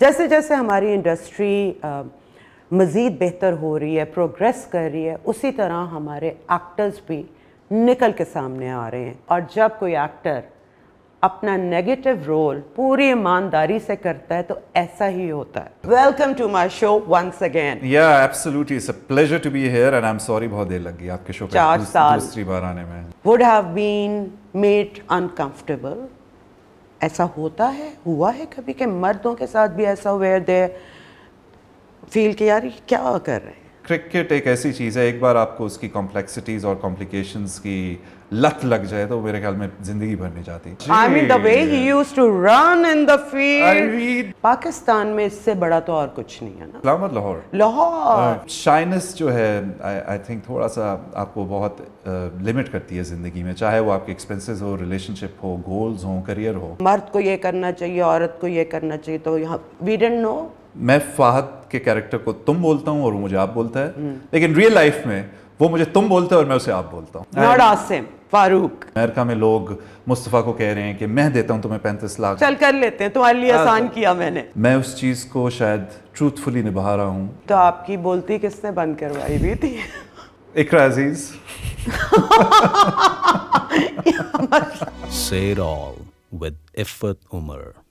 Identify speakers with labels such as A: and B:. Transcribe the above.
A: जैसे जैसे हमारी इंडस्ट्री मज़ीद बेहतर हो रही है प्रोग्रेस कर रही है उसी तरह हमारे एक्टर्स भी निकल के सामने आ रहे हैं और जब कोई एक्टर अपना नेगेटिव रोल पूरी ईमानदारी से करता है तो ऐसा ही होता है welcome to my show once again
B: yeah absolutely it's a pleasure to be here and I am sorry बहुत देर लग गई आपके शो पे दूसरी बार आने में
A: would have been made uncomfortable ऐसा होता है हुआ है कभी कि मर्दों के साथ भी ऐसा वेयर दे फील कि यार क्या कर रहे हैं
B: क्रिकेट एक ऐसी चीज़ है एक बार आपको उसकी कॉम्प्लेक्सिटीज़ और कॉम्प्लिकेशंस की लत लग जाए तो मेरे ख्याल में जिंदगी भर नहीं जाती I mean the way he
A: used to run in the field Pakistan में इससे बड़ा तो और कुछ नहीं है ना
B: इस्लामाबाद लाहौर लाहौर शाइनेस हाँ, जो है आई थिंक थोड़ा सा आपको बहुत लिमिट uh, करती है जिंदगी में चाहे वो आपके एक्सपेंसेस हो रिलेशनशिप हो गोल्स हो करियर हो
A: मर्द को ये करना चाहिए औरत को ये करना चाहिए तो यहाँ वी डेंट नो
B: मैं फाहद के कैरेक्टर को तुम बोलता हूँ और वो मुझे आप बोलता है हम्म। लेकिन रियल लाइफ में वो मुझे तुम बोलते हो और मैं उसे आप बोलता हूँ फारूक अमेरिका में लोग मुस्तफ़ा को कह रहे हैं कि मैं देता हूँ तुम्हें पैंतीस लाख
A: चल कर लेते हैं तुम्हारे लिए हाँ, आसान तो किया मैंने
B: मैं उस चीज़ को शायद ट्रूथफुली निभा रहा हूँ
A: तो आपकी बोलती किसने बंद करवाई हुई थी
B: इकरा अजीज मतलब? Say it all with Ifat Umar.